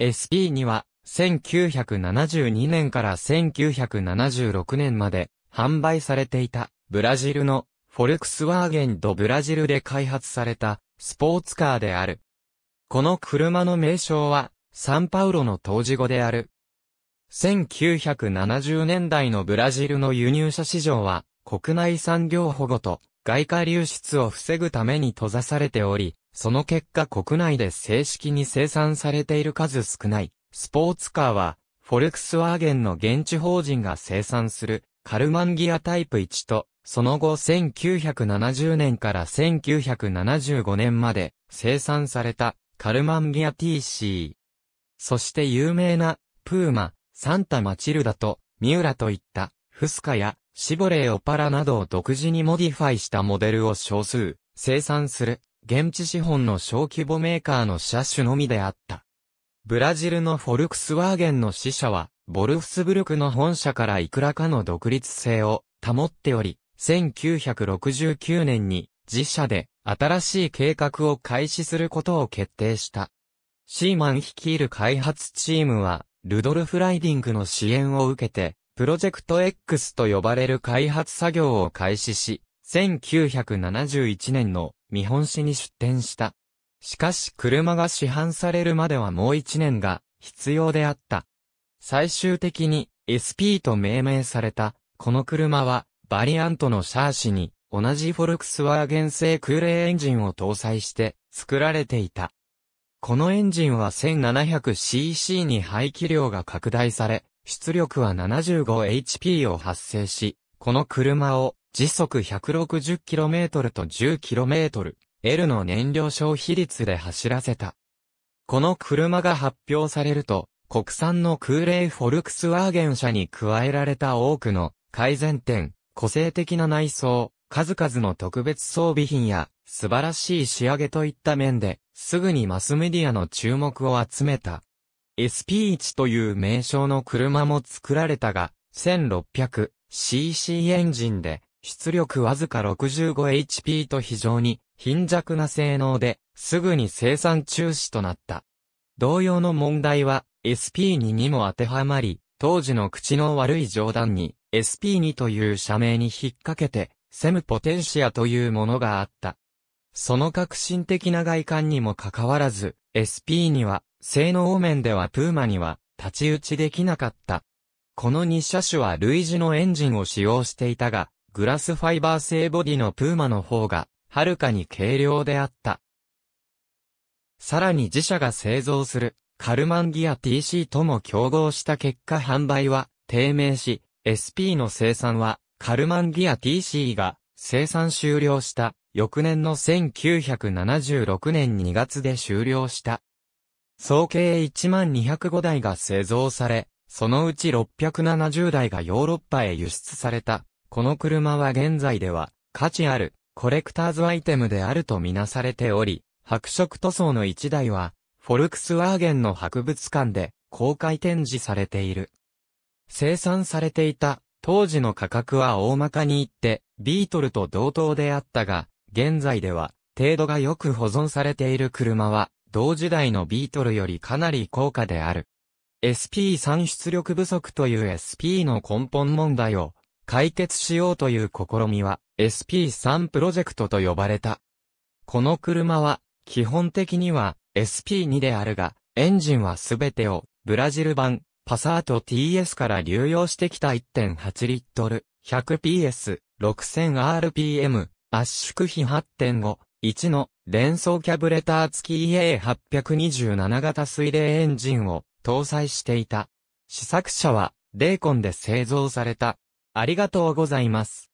SP には、1972年から1976年まで販売されていた、ブラジルのフォルクスワーゲンドブラジルで開発されたスポーツカーである。この車の名称は、サンパウロの当時語である。1970年代のブラジルの輸入車市場は、国内産業保護と外貨流出を防ぐために閉ざされており、その結果国内で正式に生産されている数少ない、スポーツカーは、フォルクスワーゲンの現地法人が生産する、カルマンギアタイプ1と、その後1970年から1975年まで生産されたカルマンギア TC。そして有名なプーマ、サンタマチルダとミューラといったフスカやシボレーオパラなどを独自にモディファイしたモデルを少数、生産する、現地資本の小規模メーカーの車種のみであった。ブラジルのフォルクスワーゲンの死者は、ボルフスブルクの本社からいくらかの独立性を保っており、1969年に自社で新しい計画を開始することを決定した。シーマン率いる開発チームは、ルドルフ・ライディングの支援を受けて、プロジェクト X と呼ばれる開発作業を開始し、1971年の見本市に出展した。しかし車が市販されるまではもう一年が必要であった。最終的に SP と命名された、この車はバリアントのシャーシに同じフォルクスワーゲン製空冷エンジンを搭載して作られていた。このエンジンは 1700cc に排気量が拡大され、出力は 75HP を発生し、この車を時速 160km と 10km、L の燃料消費率で走らせた。この車が発表されると、国産の空冷フォルクスワーゲン車に加えられた多くの改善点、個性的な内装、数々の特別装備品や素晴らしい仕上げといった面で、すぐにマスメディアの注目を集めた。SP1 という名称の車も作られたが、1600cc エンジンで、出力わずか 65HP と非常に貧弱な性能で、すぐに生産中止となった。同様の問題は SP2 にも当てはまり、当時の口の悪い冗談に SP2 という社名に引っ掛けて、セムポテンシアというものがあった。その革新的な外観にもかかわらず、SP2 は性能面ではプーマには立ち打ちできなかった。この2車種は類似のエンジンを使用していたが、グラスファイバー製ボディのプーマの方が、はるかに軽量であった。さらに自社が製造する、カルマンギア TC とも競合した結果販売は、低迷し、SP の生産は、カルマンギア TC が、生産終了した、翌年の1976年2月で終了した。総計1205台が製造され、そのうち670台がヨーロッパへ輸出された。この車は現在では価値あるコレクターズアイテムであるとみなされており、白色塗装の1台はフォルクスワーゲンの博物館で公開展示されている。生産されていた当時の価格は大まかに言ってビートルと同等であったが、現在では程度がよく保存されている車は同時代のビートルよりかなり高価である。SP3 出力不足という SP の根本問題を解決しようという試みは SP3 プロジェクトと呼ばれた。この車は基本的には SP2 であるが、エンジンはすべてをブラジル版パサート TS から流用してきた1.8リットル 100PS 6000rpm 圧縮比8.5 1の連装キャブレター付き EA827 型水冷エンジンを搭載していた。試作車は、レーコンで製造された。ありがとうございます。